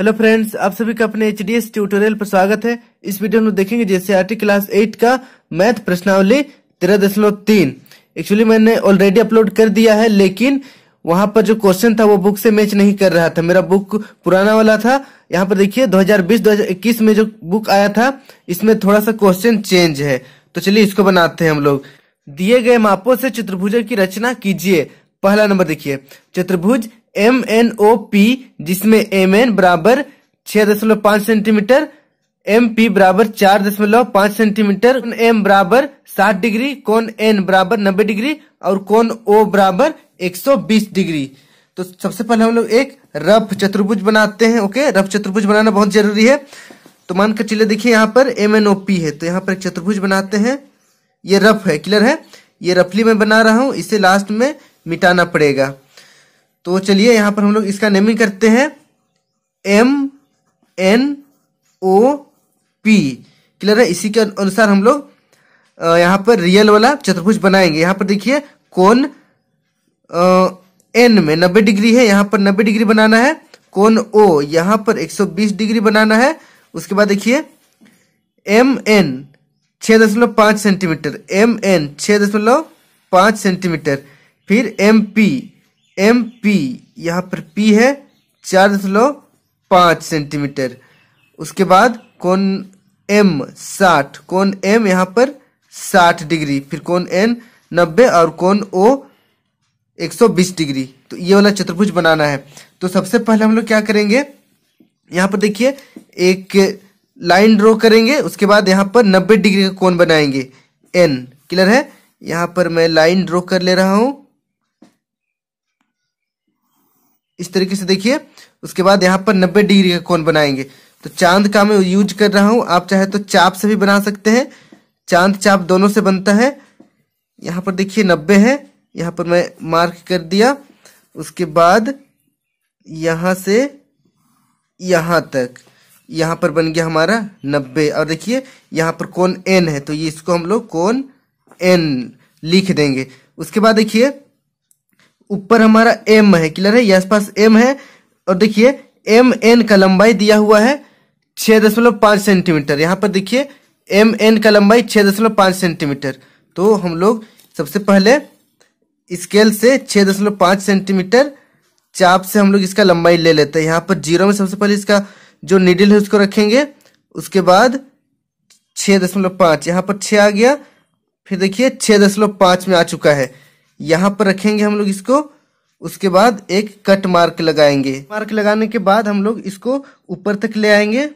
hello friends आप सभी का अपने एच डी एस ट्यूटोरियल पर स्वागत है इस वीडियो में देखेंगे जैसे आर क्लास एट का मैथ प्रश्नावली तेरह दशमलव तीन एक्चुअली मैंने ऑलरेडी अपलोड कर दिया है लेकिन वहां पर जो क्वेश्चन था वो बुक से मैच नहीं कर रहा था मेरा बुक पुराना वाला था यहाँ पर देखिए 2020-2021 में जो बुक आया था इसमें थोड़ा सा क्वेश्चन चेंज है तो चलिए इसको बनाते हैं हम लोग दिए गए मापों से चित्रभुज की रचना कीजिए पहला नंबर देखिए चतुर्भुज एम एन ओ पी जिसमें एम एन बराबर छह दशमलव पांच सेंटीमीटर एम पी बराबर चार दशमलव पांच सेंटीमीटर एम बराबर साठ डिग्री कौन एन बराबर नब्बे डिग्री और कौन ओ बराबर एक सौ बीस डिग्री तो सबसे पहले हम लोग एक रफ चतुर्भुज बनाते हैं ओके रफ चतुर्भुज बनाना बहुत जरूरी है तो मान कर चलिए देखिए यहाँ पर एम एन ओ पी है तो यहाँ पर एक चतुर्भुज बनाते हैं ये रफ है क्लियर है ये रफली मैं बना रहा हूं इसे लास्ट में मिटाना पड़ेगा तो चलिए यहाँ पर हम लोग इसका नेमिंग करते हैं M N O P clear है इसी के अनुसार हम लोग यहाँ पर रियल वाला चतुर्भुज बनाएंगे यहाँ पर देखिए कौन एन में नब्बे डिग्री है यहाँ पर नब्बे डिग्री बनाना है कौन ओ यहाँ पर 120 डिग्री बनाना है उसके बाद देखिए एम एन छह दशमलव पाँच सेंटीमीटर एम एन छ दशमलव पाँच सेंटीमीटर फिर एम पी एम पी यहाँ पर पी है चार दशमलव पाँच सेंटीमीटर उसके बाद कौन एम साठ कौन एम यहाँ पर साठ डिग्री फिर कौन एन नब्बे और कौन ओ एक सौ बीस डिग्री तो ये वाला चतुर्भुज बनाना है तो सबसे पहले हम लोग क्या करेंगे यहाँ पर देखिए एक लाइन ड्रॉ करेंगे उसके बाद यहाँ पर नब्बे डिग्री का कौन बनाएंगे एन क्लियर है यहाँ पर मैं लाइन ड्रॉ कर ले रहा हूँ इस तरीके से देखिए उसके बाद यहाँ पर नब्बे डिग्री का कोण बनाएंगे तो चांद का मैं यूज कर रहा हूं आप चाहे तो चाप से भी बना सकते हैं चांद चाप दोनों से बनता है यहाँ पर देखिए नब्बे है यहाँ पर मैं मार्क कर दिया उसके बाद यहां से यहां तक यहां पर बन गया हमारा नब्बे और देखिए यहां पर कौन एन है तो ये इसको हम लोग कौन एन लिख देंगे उसके बाद देखिए ऊपर हमारा एम है क्लियर है यस पास एम है और देखिए एम एन का लंबाई दिया हुआ है छह दशमलव पांच सेंटीमीटर यहाँ पर देखिए एम एन का लंबाई छह दशमलव पांच सेंटीमीटर तो हम लोग सबसे पहले स्केल से छह दशमलव पांच सेंटीमीटर चाप से हम लोग इसका लंबाई ले लेते हैं यहाँ पर जीरो में सबसे पहले इसका जो निडिल है उसको रखेंगे उसके बाद छह दशमलव पांच यहाँ पर छ आ गया फिर देखिए छह दशमलव पांच में आ चुका है यहाँ पर रखेंगे हम लोग इसको उसके बाद एक कट मार्क लगाएंगे मार्क लगाने के बाद हम लोग इसको ऊपर तक ले आएंगे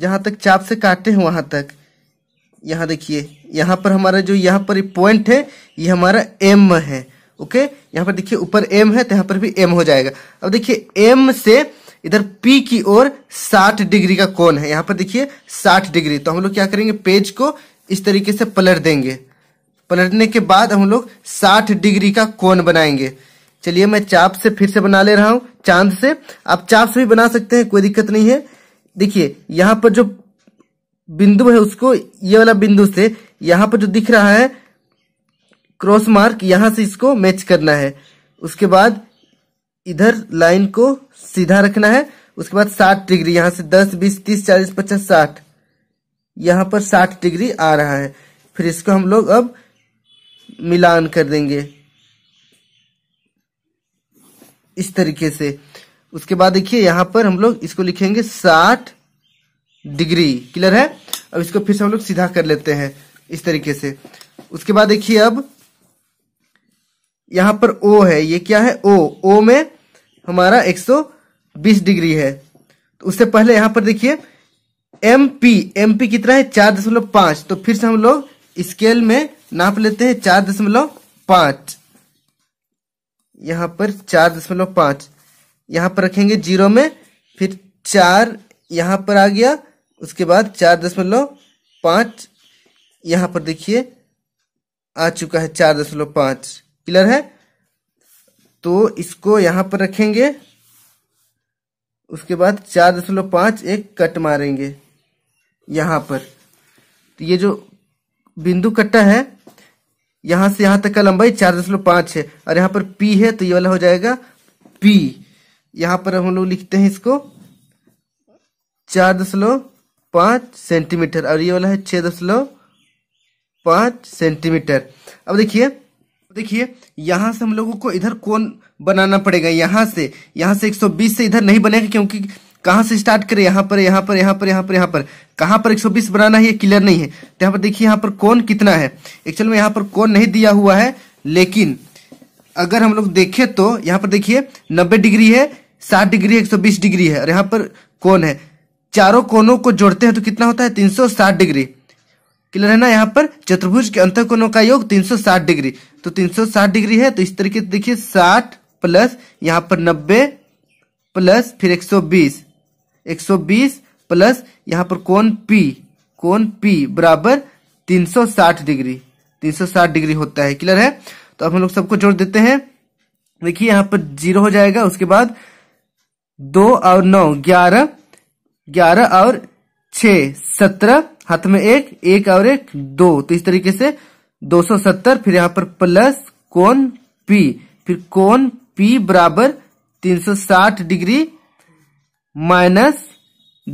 जहाँ तक चाप से काटे हैं वहाँ तक यहाँ देखिए यहाँ पर हमारा जो यहाँ पर पॉइंट है ये हमारा एम है ओके यहाँ पर देखिए ऊपर एम है तो यहाँ पर भी एम हो जाएगा अब देखिए एम से इधर पी की ओर 60 डिग्री का कोण है यहाँ पर देखिए 60 डिग्री तो हम लोग क्या करेंगे पेज को इस तरीके से पलट देंगे पलटने के बाद हम लोग साठ डिग्री का कोण बनाएंगे चलिए मैं चाप से फिर से बना ले रहा हूँ चांद से आप चाप से भी बना सकते हैं कोई दिक्कत नहीं है देखिए यहाँ पर जो बिंदु है उसको ये वाला बिंदु से यहाँ पर जो दिख रहा है क्रॉस मार्क यहाँ से इसको मैच करना है उसके बाद इधर लाइन को सीधा रखना है उसके बाद साठ डिग्री यहाँ से दस बीस तीस चालीस पचास साठ यहाँ पर साठ डिग्री आ रहा है फिर इसको हम लोग अब मिलान कर देंगे इस तरीके से उसके बाद देखिए यहां पर हम लोग इसको लिखेंगे साठ डिग्री क्लियर है अब इसको फिर से हम लोग सीधा कर लेते हैं इस तरीके से उसके बाद देखिए अब यहां पर ओ है ये क्या है ओ ओ में हमारा 120 डिग्री है तो उससे पहले यहां पर देखिए एम पी एम पी कितना है चार दशमलव पांच तो फिर से हम लोग स्केल में नाप लेते हैं चार दशमलव पांच यहां पर चार दशमलव पांच यहां पर रखेंगे जीरो में फिर चार यहां पर आ गया उसके बाद चार दशमलव पांच यहां पर देखिए आ चुका है चार दशमलव पांच क्लियर है तो इसको यहां पर रखेंगे उसके बाद चार दशमलव पांच एक कट मारेंगे यहां पर तो ये जो बिंदु कट्टा है यहां से यहां तक का लंबाई चार दशमलव पांच है और यहां पर पी है तो ये वाला हो जाएगा पी यहां पर हम लोग लिखते हैं इसको चार दशमलव पांच सेंटीमीटर और ये वाला है छह दशमलव पांच सेंटीमीटर अब देखिए देखिए यहां से हम लोगों को इधर कौन बनाना पड़ेगा यहां से यहां से बीस से इधर नहीं बनेगा क्योंकि कहां से स्टार्ट करें यहाँ पर यहाँ पर यहाँ पर यहाँ पर यहाँ पर कहाँ पर 120 बनाना है ये क्लियर नहीं है तो यहाँ पर देखिए यहाँ पर कौन कितना है एक्चुअल में यहाँ पर कौन नहीं दिया हुआ है लेकिन अगर हम लोग देखें तो यहाँ पर देखिए नब्बे डिग्री है 60 डिग्री एक सौ बीस डिग्री है और यहाँ पर कौन है चारों कोनों को जोड़ते हैं तो कितना होता है तीन सौ साठ डिग्री क्लियर है ना यहाँ पर चतुर्भुज के अंतर कोनों का योग तीन सौ साठ डिग्री तो तीन सौ साठ डिग्री है तो इस तरीके से देखिए साठ प्लस यहाँ पर नब्बे प्लस फिर एक सौ बीस 120 प्लस यहाँ पर कोण पी कोण पी बराबर 360 डिग्री 360 डिग्री होता है क्लियर है तो अब हम लोग सबको जोड़ देते हैं देखिए यहाँ पर जीरो हो जाएगा उसके बाद दो और नौ ग्यारह ग्यारह और छ सत्रह हाथ में एक एक और एक दो तो इस तरीके से 270 फिर यहाँ पर प्लस कोण पी फिर कोण पी बराबर 360 डिग्री माइनस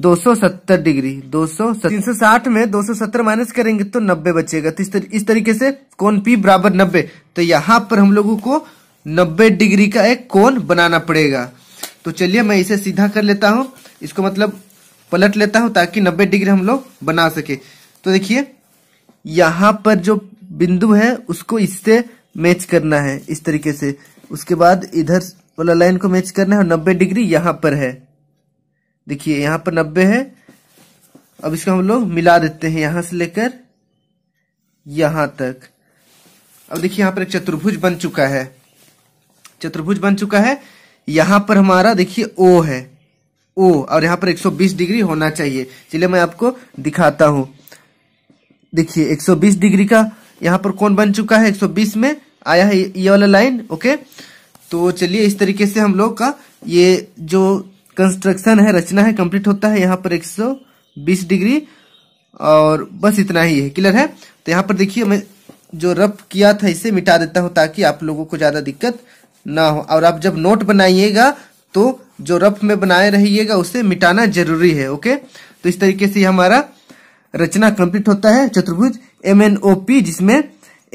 दो सौ सत्तर डिग्री दो सौ तीन सौ साठ में दो सौ सत्तर माइनस करेंगे तो नब्बे बचेगा तो इस, तर, इस तरीके से कोण पी बराबर नब्बे तो यहाँ पर हम लोगों को नब्बे डिग्री का एक कोण बनाना पड़ेगा तो चलिए मैं इसे सीधा कर लेता हूँ इसको मतलब पलट लेता हूँ ताकि नब्बे डिग्री हम लोग बना सके तो देखिए यहाँ पर जो बिंदु है उसको इससे मैच करना है इस तरीके से उसके बाद इधर वाला लाइन को मैच करना है और नब्बे डिग्री यहाँ पर है देखिए यहाँ पर नब्बे है अब इसको हम लोग मिला देते हैं यहां से लेकर यहां तक अब देखिए यहाँ पर एक चतुर्भुज बन चुका है चतुर्भुज बन चुका है यहां पर हमारा देखिए ओ है ओ और यहाँ पर 120 डिग्री होना चाहिए चलिए मैं आपको दिखाता हूं देखिए 120 डिग्री का यहां पर कौन बन चुका है 120 में आया है ये वाला लाइन ओके तो चलिए इस तरीके से हम लोग का ये जो कंस्ट्रक्शन है रचना है कंप्लीट होता है यहाँ पर 120 डिग्री और बस इतना ही है क्लियर है तो यहाँ पर देखिए मैं जो रफ किया था इसे मिटा देता हूँ ताकि आप लोगों को ज़्यादा दिक्कत ना हो और आप जब नोट बनाइएगा तो जो रफ में बनाए रहिएगा उसे मिटाना जरूरी है ओके तो इस तरीके से हमारा रचना कंप्लीट होता है चतुर्भुज एम एन ओ पी जिसमें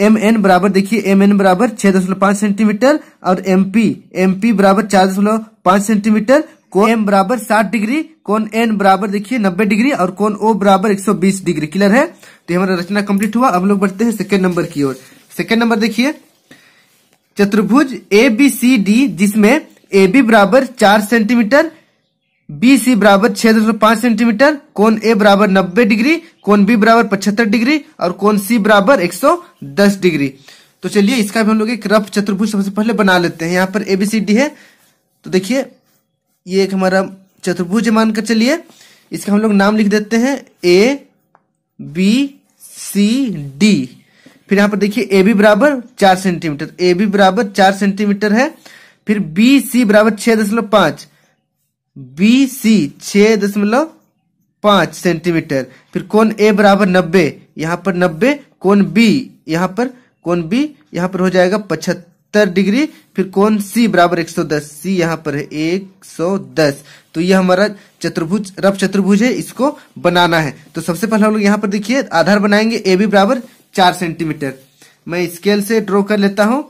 एम एन बराबर देखिए एम एन बराबर छह दशमलव पांच सेंटीमीटर और एम पी एम पी बराबर चार दशमलव पांच सेंटीमीटर कौन एम बराबर साठ डिग्री कौन एन बराबर देखिए नब्बे डिग्री और कौन ओ बराबर एक सौ बीस डिग्री क्लियर है तो हमारा रचना कंप्लीट हुआ अब लोग बढ़ते हैं सेकेंड नंबर की ओर सेकेंड नंबर देखिए चतुर्भुज ए बी सी डी जिसमें ए बी बराबर चार सेंटीमीटर बी सी बराबर छह दशमलव पांच सेंटीमीटर कोण ए बराबर नब्बे डिग्री कोण बी बराबर पचहत्तर डिग्री और कोण सी बराबर एक सौ दस डिग्री तो चलिए इसका भी हम लोग एक रफ चतुर्भुज सबसे पहले बना लेते हैं यहाँ पर एबीसीडी है तो देखिए ये एक हमारा चतुर्भुज मानकर चलिए इसका हम लोग नाम लिख देते हैं ए बी सी डी फिर यहाँ पर देखिए ए बी बराबर चार सेंटीमीटर ए बी बराबर चार सेंटीमीटर है फिर बी सी बराबर छह दशमलव पांच बी सी छह दशमलव पांच सेंटीमीटर फिर कौन ए बराबर नब्बे यहाँ पर नब्बे कौन बी यहाँ पर कौन बी यहाँ पर हो जाएगा पचहत्तर सत्तर डिग्री फिर कौन सी बराबर एक सौ दस सी यहाँ पर है एक सौ दस तो ये हमारा चतुर्भुज रफ चतुर्भुज है इसको बनाना है तो सबसे पहले हम लोग यहाँ पर देखिए आधार बनाएंगे ए बी बराबर चार सेंटीमीटर मैं स्केल से ड्रॉ कर लेता हूं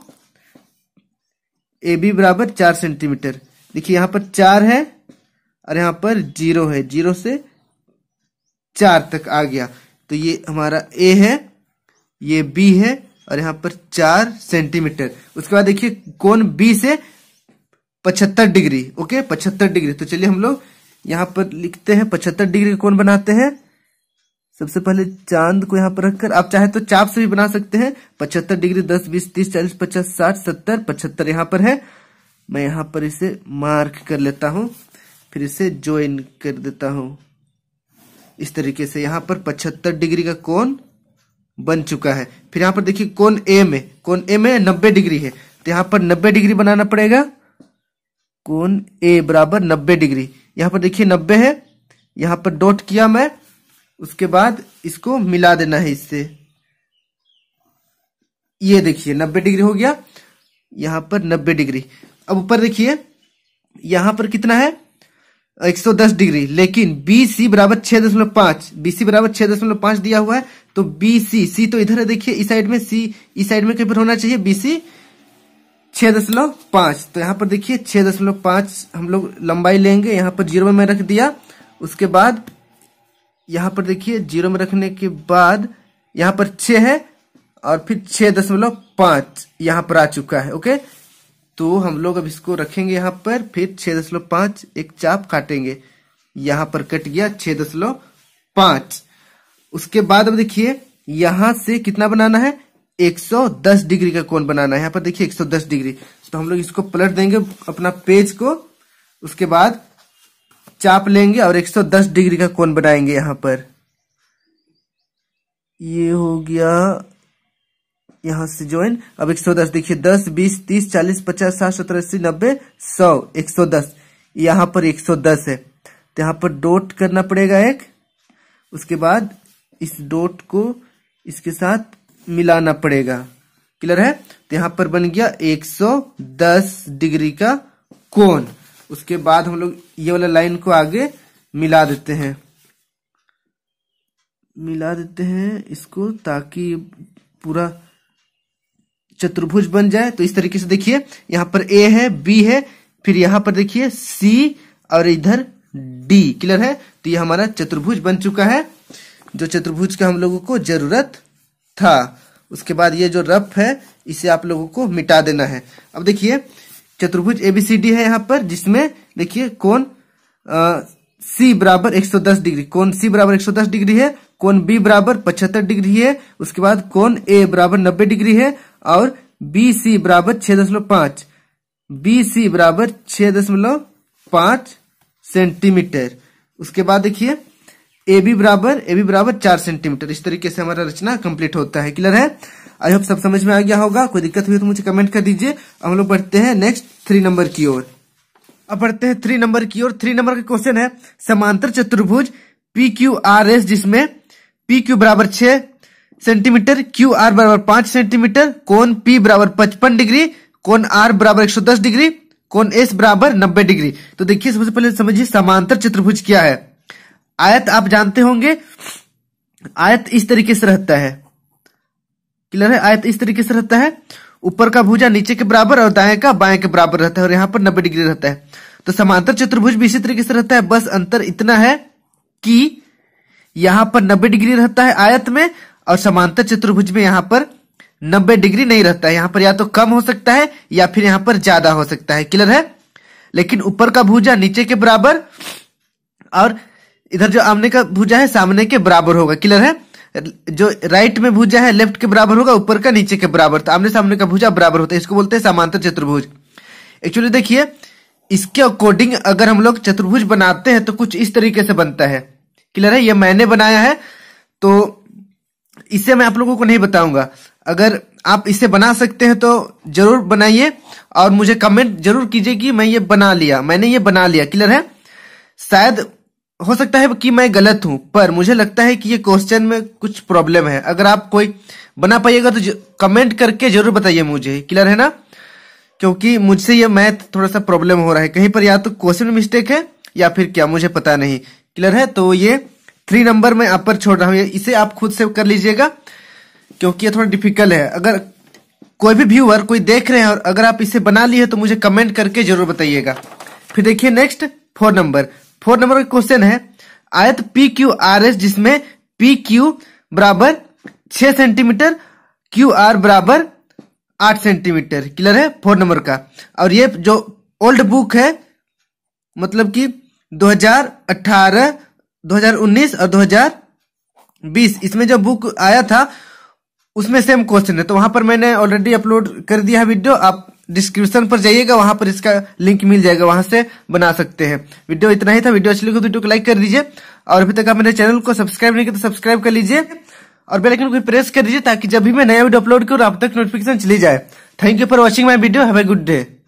ए बी बराबर चार सेंटीमीटर देखिए यहाँ पर चार है और यहाँ पर जीरो है जीरो से चार तक आ गया तो ये हमारा ए है ये बी है और यहाँ पर चार सेंटीमीटर उसके बाद देखिए कोण बी से पचहत्तर डिग्री ओके पचहत्तर डिग्री तो चलिए हम लोग यहाँ पर लिखते हैं पचहत्तर डिग्री कोण बनाते हैं सबसे पहले चांद को यहाँ पर रखकर आप चाहे तो चाप से भी बना सकते हैं पचहत्तर डिग्री दस बीस तीस चालीस पचास साठ सत्तर पचहत्तर यहाँ पर है मैं यहाँ पर इसे मार्क कर लेता हूँ फिर इसे ज्वाइन कर देता हूँ इस तरीके से यहाँ पर पचहत्तर डिग्री का कोण बन चुका है फिर यहाँ पर देखिए कौन ए में कौन ए में नब्बे डिग्री है तो यहाँ पर नब्बे डिग्री बनाना पड़ेगा कौन ए बराबर नब्बे डिग्री यहाँ पर देखिए नब्बे है यहाँ पर डॉट किया मैं उसके बाद इसको मिला देना है इससे ये देखिए नब्बे डिग्री हो गया यहाँ पर नब्बे डिग्री अब ऊपर देखिए यहाँ पर कितना है 110 डिग्री लेकिन बी सी बराबर छह दशमलव पांच बीसी बराबर छह दशमलव पांच दिया हुआ है तो बी सी सी तो इधर है देखिए इस साइड में सी इस साइड में कहीं पर होना चाहिए बी सी छह दशमलव पांच तो यहां पर देखिए छह दशमलव पांच हम लोग लंबाई लेंगे यहां पर जीरो में रख दिया उसके बाद यहां पर देखिए जीरो में रखने के बाद यहां पर छह है और फिर छह दशमलव पांच यहां पर आ चुका है ओके तो हम लोग अब इसको रखेंगे यहां पर फिर छह दशमलव पांच एक चाप काटेंगे यहां पर कट गया छह दशमलव पांच उसके बाद अब देखिए यहां से कितना बनाना है 110 डिग्री का कोण बनाना है यहां पर देखिए 110 डिग्री तो हम लोग इसको पलट देंगे अपना पेज को उसके बाद चाप लेंगे और 110 डिग्री का कोण बनाएंगे यहां पर ये हो गया यहां से ज्वाइन अब 110 देखिए 10 20 30 40 50 साठ सत्तर अस्सी नब्बे सौ एक सौ दस यहां पर 110 है तो यहां पर डोट करना पड़ेगा एक उसके बाद इस डॉट को इसके साथ मिलाना पड़ेगा क्लियर है तो यहां पर बन गया 110 डिग्री का कोण उसके बाद हम लोग ये वाला लाइन को आगे मिला देते हैं मिला देते हैं इसको ताकि पूरा चतुर्भुज बन जाए तो इस तरीके से देखिए यहां पर ए है बी है फिर यहां पर देखिए सी और इधर डी क्लियर है तो ये हमारा चतुर्भुज बन चुका है जो चतुर्भुज का हम लोगों को जरूरत था उसके बाद ये जो रफ है इसे आप लोगों को मिटा देना है अब देखिए चतुर्भुज एबीसीडी है यहाँ पर जिसमें देखिए कौन सी बराबर 110 डिग्री कौन सी बराबर 110 डिग्री है कौन बी बराबर 75 डिग्री है उसके बाद कौन ए बराबर 90 डिग्री है और बी सी बराबर छह दशमलव पांच बी सी बराबर छह दशमलव पांच सेंटीमीटर उसके बाद देखिए ए बी बराबर ए बी बराबर चार सेंटीमीटर इस तरीके से हमारा रचना कंप्लीट होता है क्लियर है आई होप सब समझ में आ गया होगा कोई दिक्कत हुई तो मुझे कमेंट कर दीजिए हम लोग बढ़ते हैं नेक्स्ट थ्री नंबर की ओर अब बढ़ते हैं थ्री नंबर की ओर थ्री नंबर का क्वेश्चन है समांतर चतुर्भुज पी क्यू आर एस जिसमें पी क्यू बराबर छह सेंटीमीटर क्यू आर बराबर पांच सेंटीमीटर कोन पी बराबर पचपन डिग्री कोन आर बराबर एक सौ दस डिग्री कोन एस बराबर नब्बे डिग्री तो देखिए सबसे पहले समझिए समांतर चतुर्भुज क्या है आयत आप जानते होंगे आयत इस तरीके से रहता है क्लियर है आयत इस तरीके से रहता है ऊपर का भुजा नीचे के बराबर और दाएं का बाएं के बराबर रहता है और यहां पर नब्बे डिग्री रहता है तो समांतर चतुर्भुज भी इसी तरीके से रहता है बस अंतर इतना है कि यहां पर नब्बे डिग्री रहता है आयत में और समांतर चतुर्भुज में यहां पर नब्बे डिग्री नहीं रहता है यहां पर या तो कम हो सकता है या फिर यहां पर ज्यादा हो सकता है क्लियर है लेकिन ऊपर का भूजा नीचे के बराबर और इधर जो आमने का भुजा है सामने के बराबर होगा क्लियर है जो राइट में भुजा है लेफ्ट के बराबर होगा ऊपर का नीचे के बराबर तो आमने सामने का भुजा बराबर होता है इसको बोलते हैं समांतर चतुर्भुज एक्चुअली देखिए इसके अकॉर्डिंग अगर हम लोग चतुर्भुज बनाते हैं तो कुछ इस तरीके से बनता है क्लियर है ये मैंने बनाया है तो इसे मैं आप लोगों को नहीं बताऊंगा अगर आप इसे बना सकते हैं तो जरूर बनाइए और मुझे कमेंट जरूर कीजिए कि मैं ये बना लिया मैंने ये बना लिया क्लियर है शायद हो सकता है कि मैं गलत हूं पर मुझे लगता है कि ये क्वेश्चन में कुछ प्रॉब्लम है अगर आप कोई बना पाइएगा तो कमेंट करके जरूर बताइए मुझे क्लियर है ना क्योंकि मुझसे ये मैथ थोड़ा सा प्रॉब्लम हो रहा है कहीं पर या तो क्वेश्चन मिस्टेक है या फिर क्या मुझे पता नहीं क्लियर है तो ये थ्री नंबर मैं आप पर छोड़ रहा हूँ इसे आप खुद से कर लीजिएगा क्योंकि ये थोड़ा डिफिकल्ट है अगर कोई भी व्यूअर कोई देख रहे हैं और अगर आप इसे बना लिए तो मुझे कमेंट करके जरूर बताइएगा फिर देखिए next four number fourth number का क्वेश्चन है आयत पी क्यू आर एस जिसमें पी क्यू बराबर छह सेंटीमीटर क्यू आर बराबर आठ सेंटीमीटर क्लियर है फोर्थ नंबर का और ये जो ओल्ड बुक है मतलब कि 2018, 2019 और 2020 इसमें जो बुक आया था उसमें सेम क्वेश्चन है तो वहां पर मैंने ऑलरेडी अपलोड कर दिया है वीडियो आप डिस्क्रिप्शन पर जाइएगा वहां पर इसका लिंक मिल जाएगा वहां से बना सकते हैं वीडियो इतना ही था वीडियो अच्छी लगी तो वीडियो को लाइक कर दीजिए और अभी तक आप मेरे चैनल को सब्सक्राइब नहीं किया तो सब्सक्राइब कर लीजिए और बेल आइकन को प्रेस कर दीजिए ताकि जब भी मैं नया वीडियो अपलोड करूँ आप तक नोटिफिकेशन चली जाए thank you for watching my video have a good day